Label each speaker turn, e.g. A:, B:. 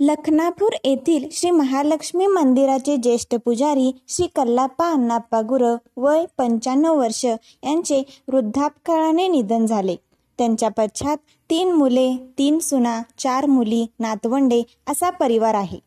A: लखनापूर येथील श्री महालक्ष्मी मंदिराचे ज्येष्ठ पुजारी श्री कल्लाप्पा अण्णाप्पा गुरव वय पंच्याण्णव वर्ष यांचे वृद्धापकाळाने निधन झाले त्यांच्या पश्चात तीन मुले तीन सुना चार मुली नातवंडे असा परिवार आहे